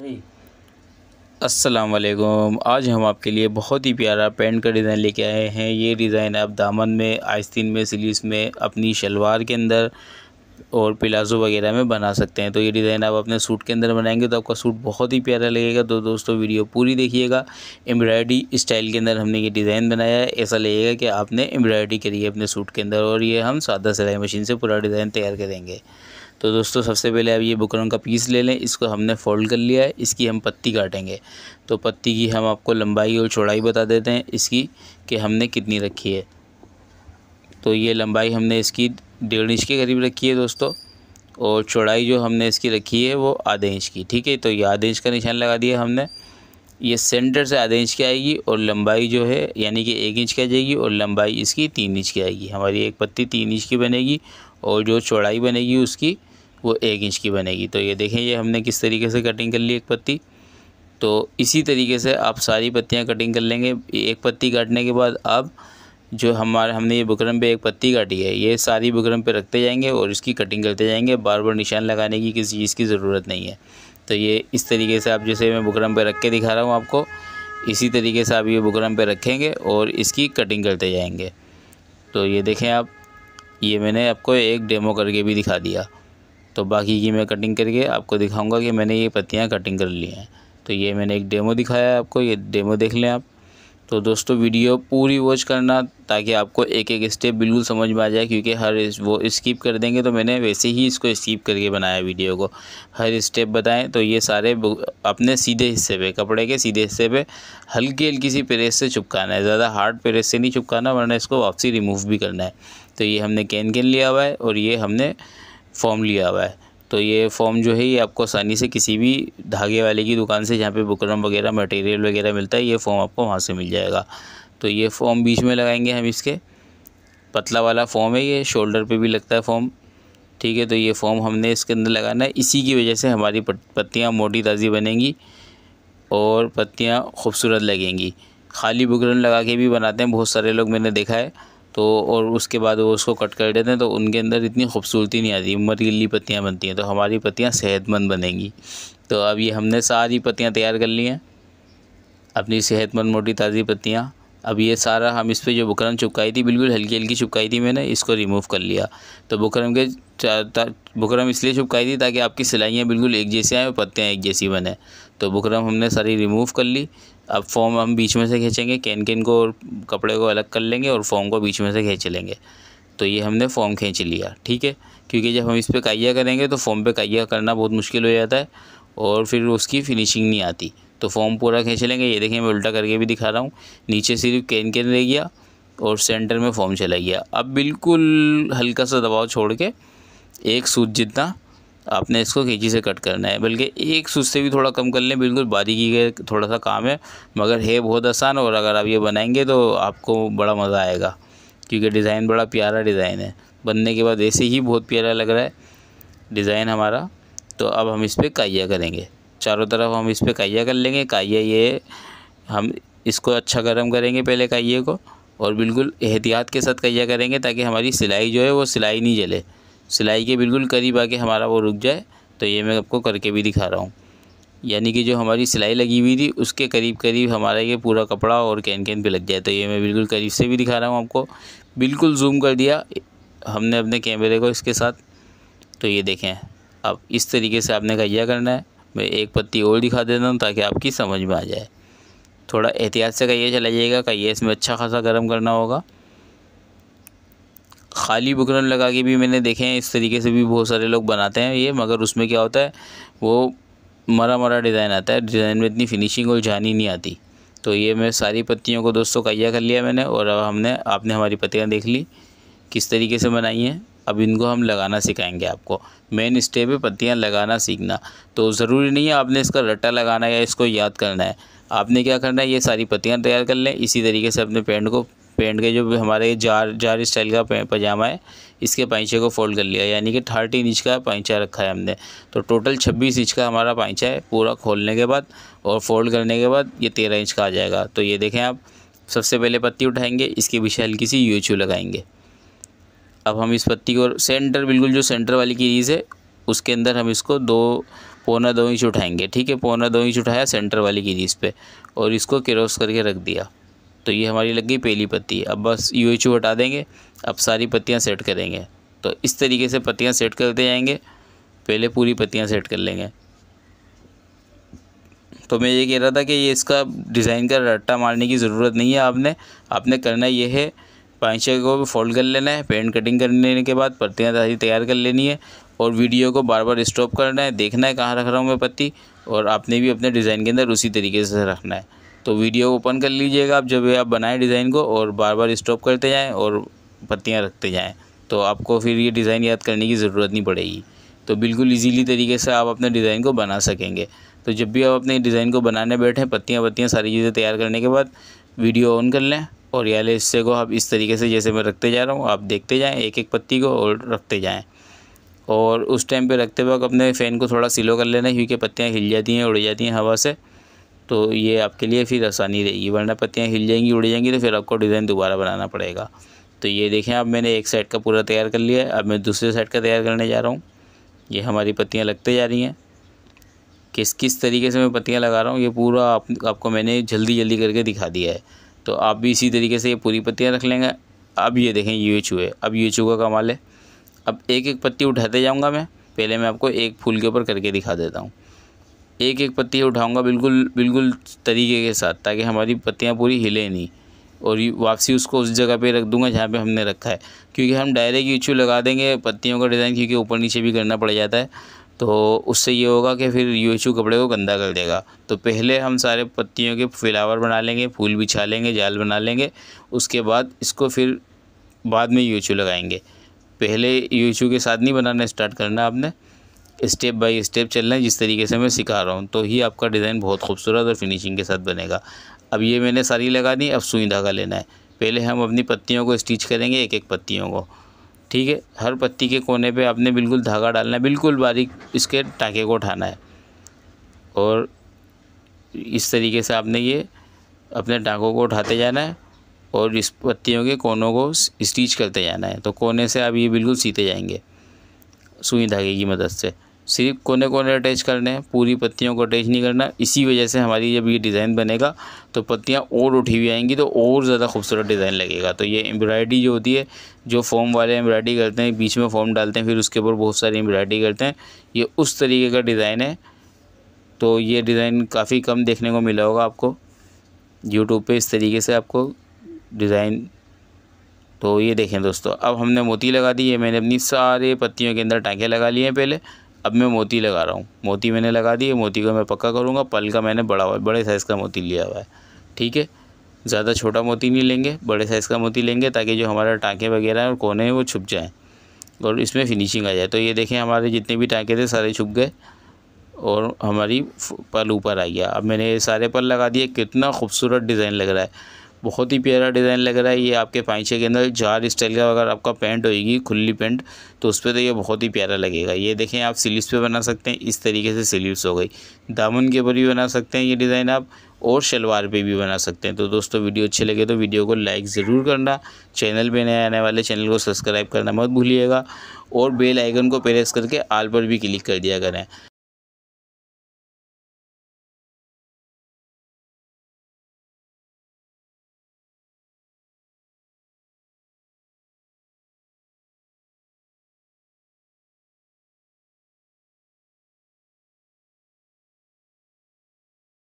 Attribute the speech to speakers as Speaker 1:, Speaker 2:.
Speaker 1: three अस्सलाम वालेकुम आज हम आपके लिए बहुत ही प्यारा पेंट का डिज़ाइन लेके आए हैं ये डिज़ाइन आप दामन में आस्तीन में सिलीस में अपनी शलवार के अंदर और प्लाजो वगैरह में बना सकते हैं तो ये डिज़ाइन आप अपने सूट के अंदर बनाएंगे तो आपका सूट बहुत ही प्यारा लगेगा तो दोस्तों वीडियो पूरी देखिएगा एम्ब्रॉयडरी स्टाइल के अंदर हमने ये डिज़ाइन बनाया है ऐसा लगेगा कि आपने एम्ब्रॉयडरी करी है अपने सूट के अंदर और ये हम सादा सिलाई मशीन से पूरा डिज़ाइन तैयार करेंगे तो दोस्तों सबसे पहले आप ये बुकरम का पीस ले लें इसको हमने फ़ोल्ड कर लिया है इसकी हम पत्ती काटेंगे तो पत्ती की हम आपको लंबाई और चौड़ाई बता देते हैं इसकी कि हमने कितनी रखी है तो ये लंबाई हमने इसकी डेढ़ इंच के करीब रखी है दोस्तों और चौड़ाई जो हमने इसकी रखी है वो आधे इंच की ठीक है तो ये आधे इंच का निशान लगा दिया हमने ये सेंटर से आधे इंच की आएगी और लंबाई जो है यानी कि एक इंच की आ जाएगी और लंबाई इसकी तीन इंच की आएगी हमारी एक पत्ती तीन इंच की बनेगी और जो चौड़ाई बनेगी उसकी वो एक इंच की बनेगी तो ये देखें ये हमने किस तरीके से कटिंग कर ली एक पत्ती तो इसी तरीके से आप सारी पत्तियाँ कटिंग कर लेंगे एक पत्ती काटने के बाद आप जो हमारे हमने ये बुकरम पे एक पत्ती काटी है ये सारी बुकरम पे रखते जाएंगे और इसकी कटिंग करते जाएंगे बार बार निशान लगाने की किसी चीज़ की ज़रूरत नहीं है तो ये इस तरीके से आप जैसे मैं बुकरम पे रख के दिखा रहा हूँ आपको इसी तरीके से आप ये बुकरम पे रखेंगे और इसकी कटिंग करते जाएंगे तो ये देखें आप ये मैंने आपको एक डेमो करके भी दिखा दिया तो बाकी की मैं कटिंग करके आपको दिखाऊंगा कि मैंने ये पत्तियाँ कटिंग कर ली हैं तो ये मैंने एक डेमो दिखाया है आपको ये डेमो देख लें आप तो दोस्तों वीडियो पूरी वॉच करना ताकि आपको एक एक स्टेप बिल्कुल समझ में आ जाए क्योंकि हर वो स्किप कर देंगे तो मैंने वैसे ही इसको स्किप करके बनाया वीडियो को हर स्टेप बताएं तो ये सारे अपने सीधे हिस्से पे कपड़े के सीधे हिस्से पे हल्की हल्की सी प्रेस से चुपकाना है ज़्यादा हार्ड प्रेस से नहीं चुपकाना वरना इसको वापसी रिमूव भी करना है तो ये हमने कैन कैन लिया हुआ है और ये हमने फॉर्म लिया हुआ है तो ये फॉर्म जो है ये आपको आसानी से किसी भी धागे वाले की दुकान से जहाँ पे बुकरम वगैरह मटेरियल वगैरह मिलता है ये फॉर्म आपको वहाँ से मिल जाएगा तो ये फॉर्म बीच में लगाएंगे हम इसके पतला वाला फॉर्म है ये शोल्डर पे भी लगता है फॉर्म ठीक है तो ये फॉर्म हमने इसके अंदर लगाना है इसी की वजह से हमारी पत्तियाँ मोटी ताज़ी बनेंगी और पत्तियाँ खूबसूरत लगेंगी खाली बुकरम लगा के भी बनाते हैं बहुत सारे लोग मैंने देखा है तो और उसके बाद वो उसको कट कर देते हैं तो उनके अंदर इतनी खूबसूरती नहीं आती मरीली पत्तियाँ बनती हैं तो हमारी पत्तियाँ सेहतमंद बनेंगी तो अब ये हमने सारी पत्तियाँ तैयार कर ली हैं अपनी सेहतमंद मोटी ताज़ी पत्तियाँ अब ये सारा हम इस पर जो बुकरम चुपकाई थी बिल्कुल हल्की हल्की चुपकाई थी मैंने इसको रिमूव कर लिया तो बुकरम के बुकरम इसलिए चिपकाई थी ताकि आपकी सिलाइयाँ बिल्कुल एक जैसी आएँ और पत्तियाँ एक जैसी बने तो बुकरम हमने सारी रिमूव कर ली अब फॉर्म हम बीच में से खींचेंगे कैन कैन को और कपड़े को अलग कर लेंगे और फॉर्म को बीच में से खींच लेंगे तो ये हमने फॉर्म खींच लिया ठीक है क्योंकि जब हम इस पर काइया करेंगे तो फॉर्म पे काइया करना बहुत मुश्किल हो जाता है और फिर उसकी फिनिशिंग नहीं आती तो फॉर्म पूरा खींच लेंगे ये देखें मैं उल्टा करके भी दिखा रहा हूँ नीचे सिर्फ कैन कैन रह गया और सेंटर में फॉर्म चला गया अब बिल्कुल हल्का सा दबाव छोड़ के एक सूत जितना आपने इसको कैंची से कट करना है बल्कि एक सूत से भी थोड़ा कम कर लें बिल्कुल बारीकी का थोड़ा सा काम है मगर है बहुत आसान और अगर आप ये बनाएंगे तो आपको बड़ा मज़ा आएगा क्योंकि डिज़ाइन बड़ा प्यारा डिज़ाइन है बनने के बाद ऐसे ही बहुत प्यारा लग रहा है डिज़ाइन हमारा तो अब हम इस पर काइया करेंगे चारों तरफ हम इस पर काइया कर लेंगे काइया ये हम इसको अच्छा गर्म करेंगे पहले काइये को और बिल्कुल एहतियात के साथ कहिया करेंगे ताकि हमारी सिलाई जो है वो सिलाई नहीं जले सिलाई के बिल्कुल करीब आके हमारा वो रुक जाए तो ये मैं आपको करके भी दिखा रहा हूँ यानी कि जो हमारी सिलाई लगी हुई थी उसके करीब करीब हमारा ये पूरा कपड़ा और कैन कैन पे लग जाए तो ये मैं बिल्कुल करीब से भी दिखा रहा हूँ आपको बिल्कुल जूम कर दिया हमने अपने कैमरे को इसके साथ तो ये देखें अब इस तरीके से आपने कहिया करना है मैं एक पत्ती और दिखा देता हूँ ताकि आपकी समझ में आ जाए थोड़ा एहतियात से कहिए चलाइएगा कहिए इसमें अच्छा खासा गर्म करना होगा खाली बुकरन लगा के भी मैंने देखे हैं इस तरीके से भी बहुत सारे लोग बनाते हैं ये मगर उसमें क्या होता है वो मरा मरा डिज़ाइन आता है डिज़ाइन में इतनी फिनिशिंग और जानी नहीं आती तो ये मैं सारी पत्तियों को दोस्तों कहिया कर लिया मैंने और अब हमने आपने हमारी पत्तियाँ देख ली किस तरीके से बनाई हैं अब इनको हम लगाना सिखाएंगे आपको मेन स्टेप है पत्तियाँ लगाना सीखना तो ज़रूरी नहीं है आपने इसका रट्टा लगाना या इसको याद करना है आपने क्या करना है ये सारी पत्तियाँ तैयार कर लें इसी तरीके से अपने पेंट को पेंट के जो हमारे जार जार स्टाइल का पजामा है इसके पैंचे को फोल्ड कर लिया यानी कि थर्टीन इंच का पैंचा रखा है हमने तो टोटल छब्बीस इंच का हमारा पैंचा है पूरा खोलने के बाद और फोल्ड करने के बाद ये तेरह इंच का आ जाएगा तो ये देखें आप सबसे पहले पत्ती उठाएंगे इसके पीछे हल्की सी यू लगाएंगे अब हम इस पत्ती को सेंटर बिल्कुल जो सेंटर वाली की रीज़ है उसके अंदर हम इसको दो पौना दो इंच उठाएंगे ठीक है पौना दो इंच उठाया सेंटर वाली की रीज़ पे और इसको क्रॉस करके रख दिया तो ये हमारी लग गई पहली पत्ती अब बस यू एच हटा देंगे अब सारी पत्तियाँ सेट करेंगे तो इस तरीके से पत्तियाँ सेट करते जाएंगे पहले पूरी पत्तियाँ सेट कर लेंगे तो मैं ये कह रहा था कि ये इसका डिज़ाइन का रट्टा मारने की ज़रूरत नहीं है आपने आपने करना ये है पाँच छः को फोल्ड कर लेना है पेंट कटिंग कर लेने के बाद पत्तियाँ सारी तैयार कर लेनी है और वीडियो को बार बार स्टॉप करना है देखना है कहाँ रख रहा हूँ मैं पत्ती और आपने भी अपने डिज़ाइन के अंदर उसी तरीके से रखना है तो वीडियो ओपन कर लीजिएगा आप जब आप बनाए डिज़ाइन को और बार बार स्टॉप करते जाएँ और पत्तियाँ रखते जाएँ तो आपको फिर ये डिज़ाइन याद करने की ज़रूरत नहीं पड़ेगी तो बिल्कुल इजीली तरीके से आप अपने डिज़ाइन को बना सकेंगे तो जब भी आप अपने डिज़ाइन को बनाने बैठें पत्तियाँ पत्तियाँ सारी चीज़ें तैयार करने के बाद वीडियो ऑन कर लें और याले हिस्से को आप इस तरीके से जैसे मैं रखते जा रहा हूँ आप देखते जाएँ एक एक पत्ती को और रखते जाएँ और उस टाइम पे रखते वक्त अपने फ़ैन को थोड़ा सिलो कर लेना क्योंकि पत्तियाँ हिल जाती हैं उड़ जाती हैं हवा से तो ये आपके लिए फिर आसानी रहेगी वरना पत्तियाँ हिल जाएंगी उड़ जाएंगी तो फिर आपको डिज़ाइन दोबारा बनाना पड़ेगा तो ये देखें अब मैंने एक साइड का पूरा तैयार कर लिया है अब मैं दूसरे साइड का तैयार करने जा रहा हूँ ये हमारी पत्तियाँ लगते जा रही हैं किस किस तरीके से मैं पत्तियाँ लगा रहा हूँ ये पूरा आप, आपको मैंने जल्दी जल्दी करके दिखा दिया है तो आप भी इसी तरीके से ये पूरी पत्तियाँ रख लेंगे अब ये देखें ये चूहे अब ये चूहे का कमाल है अब एक एक पत्ती उठाते जाऊँगा मैं पहले मैं आपको एक फूल के ऊपर करके दिखा देता हूँ एक एक पत्ती उठाऊंगा बिल्कुल बिल्कुल तरीके के साथ ताकि हमारी पत्तियाँ पूरी हिले नहीं और वापसी उसको उस जगह पे रख दूंगा जहाँ पे हमने रखा है क्योंकि हम डायरेक्ट यूच्यू लगा देंगे पत्तियों का डिज़ाइन क्योंकि ऊपर नीचे भी करना पड़ जाता है तो उससे ये होगा कि फिर यूचू कपड़े को गंदा कर देगा तो पहले हम सारे पत्तियों के फ्लावर बना लेंगे फूल बिछा लेंगे जाल बना लेंगे उसके बाद इसको फिर बाद में यूचू लगाएंगे पहले यूचू के साथ नहीं बनाना स्टार्ट करना आपने स्टेप बाय स्टेप चलना है जिस तरीके से मैं सिखा रहा हूँ तो ही आपका डिज़ाइन बहुत खूबसूरत और फिनिशिंग के साथ बनेगा अब ये मैंने सारी लगा दी अब सुई धागा लेना है पहले हम अपनी पत्तियों को स्टिच करेंगे एक एक पत्तियों को ठीक है हर पत्ती के कोने पे आपने बिल्कुल धागा डालना है बिल्कुल बारीक इसके टाँके को उठाना है और इस तरीके से आपने ये अपने टाँकों को उठाते जाना है और इस पत्तियों के कोनों को स्टिच करते जाना है तो कोने से आप ये बिल्कुल सीते जाएंगे सुई धागे की मदद से सिर्फ कोने कोने अटैच करने हैं पूरी पत्तियों को अटैच नहीं करना इसी वजह से हमारी जब ये डिज़ाइन बनेगा तो पत्तियाँ और उठी हुई आएंगी तो और ज़्यादा खूबसूरत डिज़ाइन लगेगा तो ये एम्ब्रायड्री जो होती है जो फॉर्म वाले एम्ब्रायड्री करते हैं बीच में फॉर्म डालते हैं फिर उसके ऊपर बहुत सारी एम्ब्रायड्री करते हैं ये उस तरीके का डिज़ाइन है तो ये डिज़ाइन काफ़ी कम देखने को मिला होगा आपको यूट्यूब पर इस तरीके से आपको डिज़ाइन तो ये देखें दोस्तों अब हमने मोती लगा दी है मैंने अपनी सारे पत्तियों के अंदर टाँके लगा लिए हैं पहले अब मैं मोती लगा रहा हूँ मोती मैंने लगा है मोती का मैं पक्का करूँगा पल का मैंने बड़ा हुआ बड़े साइज़ का मोती लिया हुआ है ठीक है ज़्यादा छोटा मोती नहीं लेंगे बड़े साइज़ का मोती लेंगे ताकि जो हमारा टाँके वगैरह हैं और कोने हैं वो छुप जाएँ और इसमें फिनिशिंग आ जाए तो ये देखें हमारे जितने भी टाँके थे सारे छुप गए और हमारी पल ऊपर आ गया अब मैंने ये सारे पल लगा दिए कितना खूबसूरत डिज़ाइन लग रहा है बहुत ही प्यारा डिज़ाइन लग रहा है ये आपके पाइचे के अंदर जार स्टाइल का अगर आपका पैंट होएगी खुली पैंट तो उस पर तो ये बहुत ही प्यारा लगेगा ये देखें आप स्लीव्स पे बना सकते हैं इस तरीके से सिलीवस हो गई दामन के ऊपर भी बना सकते हैं ये डिज़ाइन आप और शलवार पे भी बना सकते हैं तो दोस्तों वीडियो अच्छे लगे तो वीडियो को लाइक ज़रूर करना चैनल पर नए आने वाले चैनल को सब्सक्राइब करना मत भूलिएगा और बेल आइकन को प्रेस करके आल पर भी क्लिक कर दिया करें